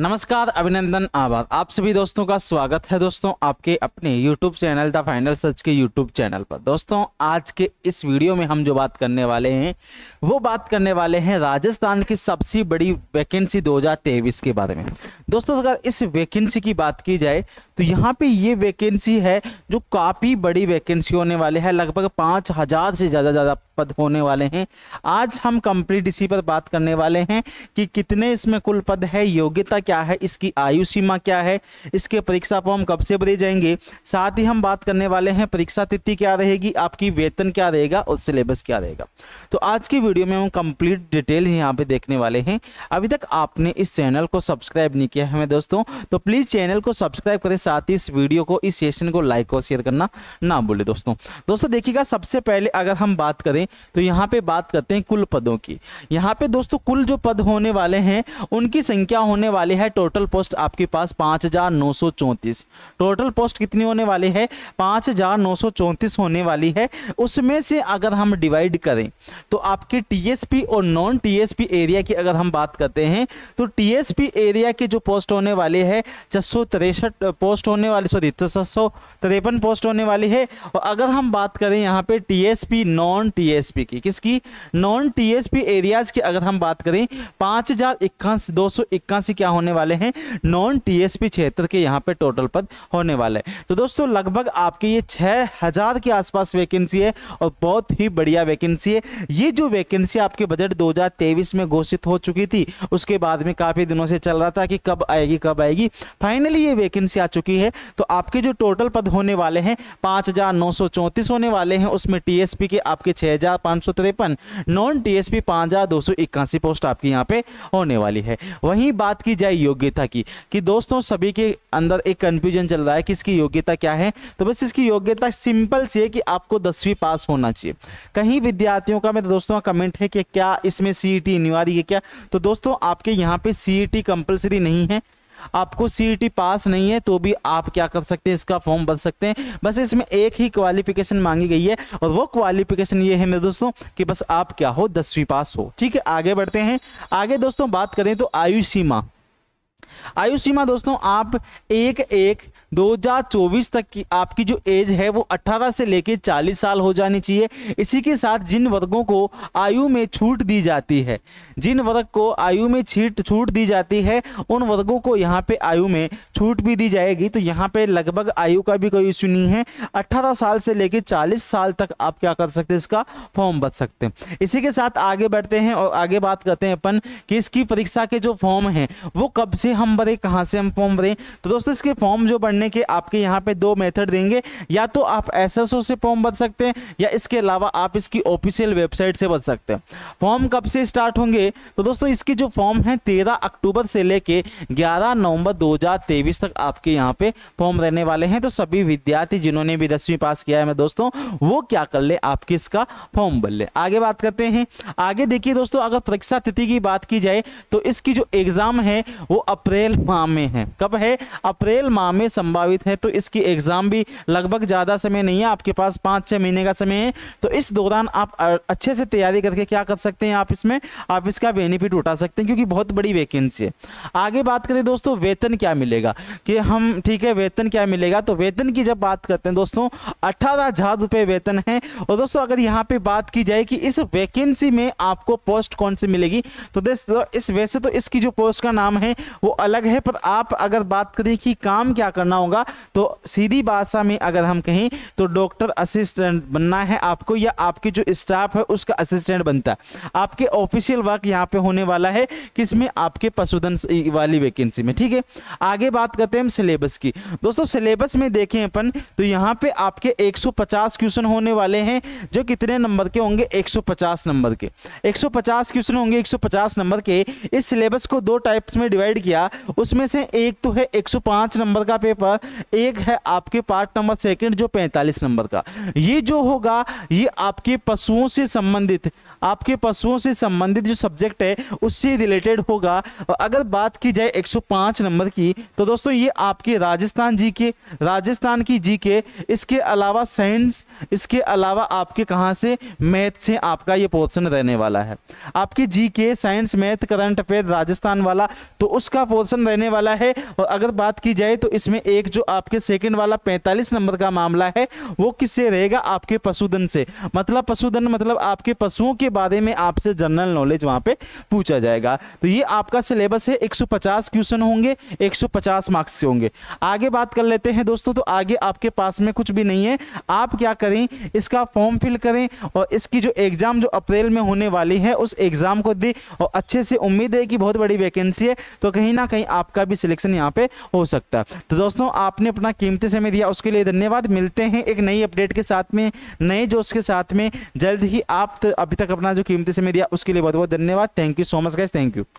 नमस्कार अभिनंदन आभार आप सभी दोस्तों का स्वागत है दोस्तों आपके अपने YouTube channel the final search के YouTube चैनल पर दोस्तों आज के इस वीडियो में हम जो बात करने वाले हैं वो बात करने वाले हैं राजस्थान की सबसे बड़ी वैकेंसी 2023 के बारे में दोस्तों अगर इस वैकेंसी की बात की जाए तो यहाँ पे ये वैकेंसी है जो काफ़ी बड़ी वैकेंसी होने वाले है लगभग पांच हज़ार से ज़्यादा ज़्यादा पद होने वाले हैं आज हम कंप्लीट इसी पर बात करने वाले हैं कि कितने इसमें कुल पद है योग्यता क्या है इसकी आयु सीमा क्या है इसके परीक्षा फॉर्म कब से भरे जाएंगे साथ ही हम बात करने वाले हैं परीक्षा तिथि क्या रहेगी आपकी वेतन क्या रहेगा और सिलेबस क्या रहेगा तो आज की वीडियो में हम कंप्लीट डिटेल यहाँ पे देखने वाले हैं अभी तक आपने इस चैनल को सब्सक्राइब नहीं किया है दोस्तों तो प्लीज़ चैनल को सब्सक्राइब करें साथ ही इस वीडियो को इस सेशन को लाइक और शेयर करना ना भूले दोस्तों दोस्तों देखिएगा सबसे पहले अगर हम बात करें तो यहाँ पे बात करते हैं कुल पदों की यहाँ पे दोस्तों कुल जो पद होने वाले हैं उनकी संख्या होने वाली है टोटल पोस्ट आपके पास पाँच टोटल पोस्ट कितनी होने वाली है पाँच होने वाली है उसमें से अगर हम डिवाइड करें तो आपके टीएसपी और नॉन टीएसपी एरिया की अगर हम बात करते हैं तो टीएसपी एरिया के जो पोस्ट होने वाले हैं छह पोस्ट पोस्ट होने वाली सॉरी सौ तिरपन पोस्ट होने वाली है और अगर हम बात करें यहाँ पे टीएसपी नॉन टीएसपी की किसकी नॉन टीएसपी एरियाज की अगर हम बात करें पाँच हजार इक्यासी दो सौ इक्यासी क्या होने वाले हैं नॉन टीएसपी क्षेत्र के यहाँ पे टोटल पद होने वाले हैं तो दोस्तों लगभग आपके ये छः हजार के आसपास वैकेंसी है और बहुत ही बढ़िया वैकेंसी है ये जो वैकेंसी आपके बजट 2023 में घोषित हो चुकी थी उसके बाद में काफ़ी दिनों से चल रहा था कि कब आएगी कब आएगी फाइनली ये वैकेंसी आ चुकी चुकी है तो आपके जो टोटल पद होने वाले हैं पांच हज़ार नौ सौ चौंतीस होने वाले हैं उसमें टीएसपी के आपके छह हज़ार पांच सौ तिरपन नॉन टीएसपी पांच हज़ार दो सौ इक्यासी पोस्ट आपकी यहाँ पे होने वाली है वहीं बात की जाए योग्यता की कि दोस्तों सभी के अंदर एक कंफ्यूजन चल रहा है कि इसकी योग्यता क्या है तो बस इसकी योग्यता सिंपल सी है कि आपको दसवीं पास होना चाहिए कहीं विद्यार्थियों का मेरे दोस्तों का कमेंट है कि क्या इसमें सीई टी e अनिवार्य है क्या तो दोस्तों आपके यहाँ पे सीई टी कंपल्सरी नहीं है आपको सी e पास नहीं है तो भी आप क्या कर सकते हैं इसका फॉर्म भर सकते हैं बस इसमें एक ही क्वालिफिकेशन मांगी गई है और वो क्वालिफिकेशन ये है मेरे दोस्तों कि बस आप क्या हो दसवीं पास हो ठीक है आगे बढ़ते हैं आगे दोस्तों बात करें तो आयु सीमा आयु सीमा दोस्तों आप एक एक 2024 तक की आपकी जो एज है वो 18 से लेके 40 साल हो जानी चाहिए इसी के साथ जिन वर्गों को आयु में छूट दी जाती है जिन वर्ग को आयु में छीट छूट दी जाती है उन वर्गों को यहाँ पे आयु में छूट भी दी जाएगी तो यहाँ पे लगभग आयु का भी कोई इश्यू नहीं है 18 साल से लेके 40 साल तक आप क्या कर सकते हैं इसका फॉर्म भर सकते हैं इसी के साथ आगे बढ़ते हैं और आगे बात करते हैं अपन कि इसकी परीक्षा के जो फॉर्म हैं वो कब से हम भरें कहाँ से हम फॉर्म भरें तो दोस्तों इसके फॉर्म जो भरने के आपके यहाँ पे दो मेथड देंगे या तो आप एस से फॉर्म भर सकते हैं या इसके अलावा आप इसकी ऑफिशियल वेबसाइट से भर सकते हैं फॉर्म कब से स्टार्ट होंगे तो दोस्तों इसके जो फॉर्म है तेरह अक्टूबर से लेके ग्यारह नवंबर दो तक आपके यहाँ पे फॉर्म रहने वाले हैं तो सभी विद्यार्थी जिन्होंने भी दसवीं पास किया है मैं दोस्तों वो क्या कर ले आपके इसका फॉर्म भर ले आगे बात करते हैं आगे देखिए दोस्तों अगर परीक्षा तिथि की बात की जाए तो इसकी जो एग्जाम है वो अप्रैल अप्रैल माह में है कब है अप्रैल माह में संभावित है तो इसकी एग्जाम भी लगभग ज़्यादा समय नहीं है आपके पास पांच छह महीने का समय है तो इस दौरान आप अच्छे से तैयारी करके क्या कर सकते हैं आप इसमें आप इसका बेनिफिट उठा सकते हैं क्योंकि बहुत बड़ी वैकेंसी है आगे बात करें दोस्तों वेतन क्या मिलेगा कि हम ठीक है वेतन क्या मिलेगा तो वेतन की जब बात करते हैं दोस्तों अठारह हजार रुपए वेतन है और दोस्तों अगर यहाँ पे बात की जाए कि इस वैकेंसी में आपको पोस्ट कौन सी मिलेगी तो दोस्तों इस वैसे तो इसकी जो पोस्ट का नाम है वो अलग अलग है पर आप अगर बात करें कि काम क्या करना होगा तो सीधी बादशाह में अगर हम कहें तो डॉक्टर असिस्टेंट बनना है आपको या आपके जो स्टाफ है उसका असिस्टेंट बनता है आपके ऑफिशियल वर्क यहाँ पे होने वाला है किसमें आपके पशुधन वाली वैकेंसी में ठीक है आगे बात करते हैं हम सिलेबस की दोस्तों सिलेबस में देखें अपन तो यहाँ पे आपके 150 क्वेश्चन होने वाले हैं जो कितने नंबर के होंगे 150 नंबर के 150 क्वेश्चन होंगे 150 नंबर के इस सिलेबस को दो टाइप्स में डिवाइड किया उसमें से एक तो है 105 नंबर का पेपर एक है आपके पार्ट नंबर सेकंड जो 45 नंबर का ये जो होगा ये आपके पशुओं से संबंधित आपके पशुओं से संबंधित जो सब्जेक्ट है उससे रिलेटेड होगा और अगर बात की जाए 105 नंबर की तो दोस्तों ये आपके राजस्थान जी के राजस्थान की जी के इसके अलावा साइंस इसके अलावा आपके कहाँ से मैथ से आपका ये पोर्सन रहने वाला है आपके G K science math current affair Rajasthan वाला तो उसका पोर्सन रहने वाला है और अगर बात की जाए तो इसमें एक जो आपके सेकंड वाला 45 नंबर का मामला है वो किससे रहेगा आपके पशुधन से मतलब पशुधन मतलब आपके पशुओं के बारे में आपसे जनरल नॉलेज वहां पे पूछा जाएगा तो ये आपका सिलेबस है 150 क्वेश्चन होंगे 150 मार्क्स के होंगे आगे बात कर लेते हैं दोस्तों तो आगे आपके पास में कुछ भी नहीं है आप क्या करें इसका फॉर्म फिल करें और इसकी जो एग्ज़ाम जो अप्रैल में होने वाली है उस एग्ज़ाम को दी और अच्छे से उम्मीद है कि बहुत बड़ी वैकेंसी है तो कहीं ना कहीं आपका भी सिलेक्शन यहाँ पे हो सकता है तो दोस्तों आपने अपना कीमती समय दिया उसके लिए धन्यवाद मिलते हैं एक नई अपडेट के साथ में नए जोश के साथ में जल्द ही आप अभी तक अपना जो कीमती समय दिया उसके लिए बहुत बहुत धन्यवाद thank you so much guys thank you